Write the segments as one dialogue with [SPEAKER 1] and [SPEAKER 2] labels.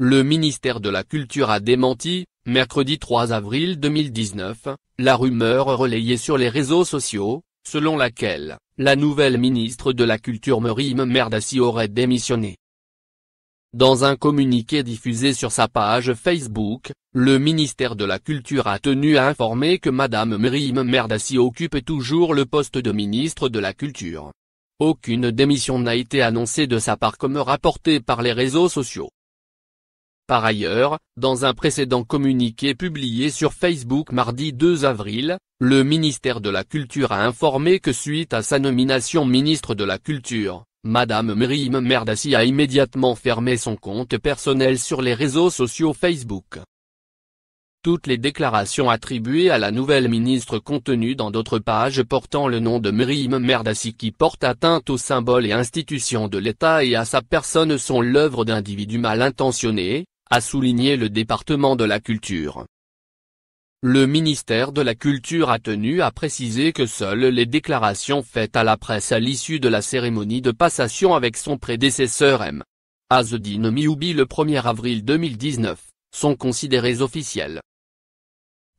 [SPEAKER 1] Le ministère de la Culture a démenti, mercredi 3 avril 2019, la rumeur relayée sur les réseaux sociaux, selon laquelle, la nouvelle ministre de la Culture Merim Merdassi aurait démissionné. Dans un communiqué diffusé sur sa page Facebook, le ministère de la Culture a tenu à informer que Madame Merim Merdassi occupe toujours le poste de ministre de la Culture. Aucune démission n'a été annoncée de sa part comme rapportée par les réseaux sociaux. Par ailleurs, dans un précédent communiqué publié sur Facebook mardi 2 avril, le ministère de la Culture a informé que suite à sa nomination ministre de la Culture, Madame Mérim Merdassi a immédiatement fermé son compte personnel sur les réseaux sociaux Facebook. Toutes les déclarations attribuées à la nouvelle ministre contenues dans d'autres pages portant le nom de Mérim Merdassi qui portent atteinte aux symboles et institutions de l'État et à sa personne sont l'œuvre d'individus mal intentionnés, a souligné le département de la culture. Le ministère de la Culture a tenu à préciser que seules les déclarations faites à la presse à l'issue de la cérémonie de passation avec son prédécesseur M. Azedine Mioubi le 1er avril 2019, sont considérées officielles.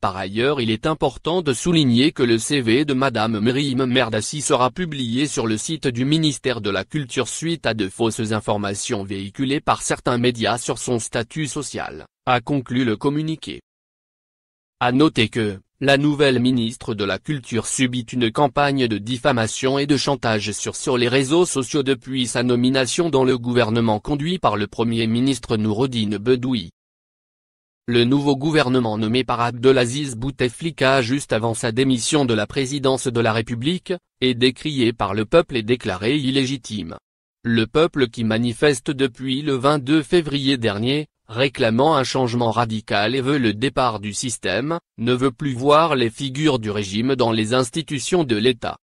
[SPEAKER 1] Par ailleurs il est important de souligner que le CV de Madame Mérim Merdassi sera publié sur le site du ministère de la Culture suite à de fausses informations véhiculées par certains médias sur son statut social, a conclu le communiqué. À noter que, la nouvelle ministre de la Culture subit une campagne de diffamation et de chantage sur, sur les réseaux sociaux depuis sa nomination dans le gouvernement conduit par le Premier ministre Nourodine Bedoui. Le nouveau gouvernement nommé par Abdelaziz Bouteflika juste avant sa démission de la présidence de la République, est décrié par le peuple et déclaré illégitime. Le peuple qui manifeste depuis le 22 février dernier, réclamant un changement radical et veut le départ du système, ne veut plus voir les figures du régime dans les institutions de l'État.